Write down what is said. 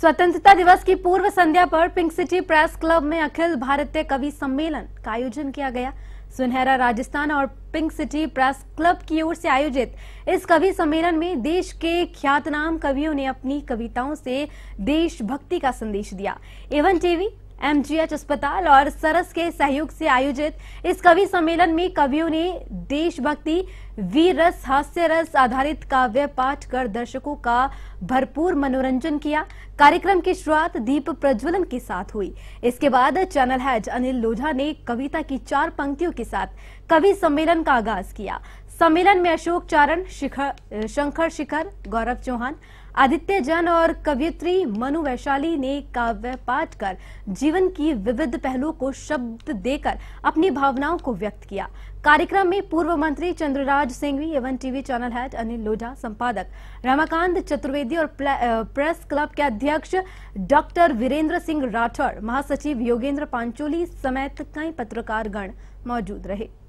स्वतंत्रता दिवस की पूर्व संध्या पर पिंक सिटी प्रेस क्लब में अखिल भारतीय कवि सम्मेलन का आयोजन किया गया सुनहरा राजस्थान और पिंक सिटी प्रेस क्लब की ओर से आयोजित इस कवि सम्मेलन में देश के ख्यातनाम कवियों ने अपनी कविताओं से देशभक्ति का संदेश दिया एवन टीवी एमजीएच अस्पताल और सरस के सहयोग से आयोजित इस कवि सम्मेलन में कवियों ने देशभक्ति वीर रस हास्य रस आधारित काव्य पाठ कर दर्शकों का भरपूर मनोरंजन किया कार्यक्रम की शुरुआत दीप प्रज्वलन के साथ हुई इसके बाद चैनल हैज अनिल लोझा ने कविता की चार पंक्तियों के साथ कवि सम्मेलन का आगाज किया सम्मेलन में अशोक चारण शिखर शंकर शिखर गौरव चौहान आदित्य जैन और कवियत्री मनु वैशाली ने काव्य पाठ कर जीवन की विविध पहलुओं को शब्द देकर अपनी भावनाओं को व्यक्त किया कार्यक्रम में पूर्व मंत्री चंद्रराज सिंघवी एवं TV channel head Anil Lodha संपादक रमाकांत चतुर्वेदी और प्रेस क्लब के अध्यक्ष डॉक्टर वीरेंद्र सिंह राठौर महासचिव योगेंद्र पांचोली समेत कई पत्रकारगण मौजूद रहे